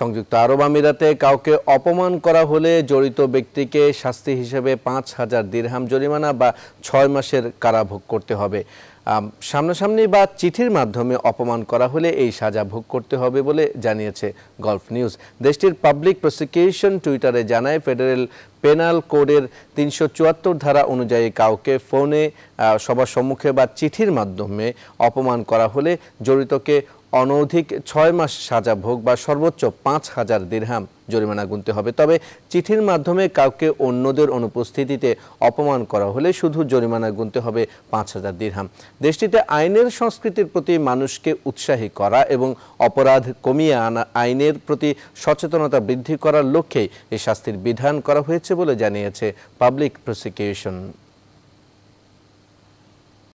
সংযুক্ত আরব আমিরাতে কাউকে অপমান করা হলে জড়িত ব্যক্তিকে শাস্তি হিসেবে পাঁচ হাজার দীর্হাম জরিমানা বা ছয় মাসের কারাভোগ করতে হবে সামনাসামনি বা চিঠির মাধ্যমে অপমান করা হলে এই সাজা ভোগ করতে হবে বলে জানিয়েছে গলফ নিউজ দেশটির পাবলিক প্রসিকিউশন টুইটারে জানায় ফেডারেল পেনাল কোডের তিনশো ধারা অনুযায়ী কাউকে ফোনে সবার সম্মুখে বা চিঠির মাধ্যমে অপমান করা হলে জড়িতকে অনধিক ছয় মাস সাজা ভোগ বা সর্বোচ্চ পাঁচ হাজার দীর্হাম জরিমানা গুনতে হবে তবে চিঠির মাধ্যমে কাউকে অন্যদের অনুপস্থিতিতে অপমান করা হলে শুধু জরিমানা গুনতে হবে পাঁচ হাজার দীর্হাম দেশটিতে আইনের সংস্কৃতির প্রতি মানুষকে উৎসাহী করা এবং অপরাধ কমিয়ে আনা আইনের প্রতি সচেতনতা বৃদ্ধি করার লক্ষ্যেই এই শাস্তির বিধান করা হয়েছে বলে জানিয়েছে পাবলিক প্রসিকিউশন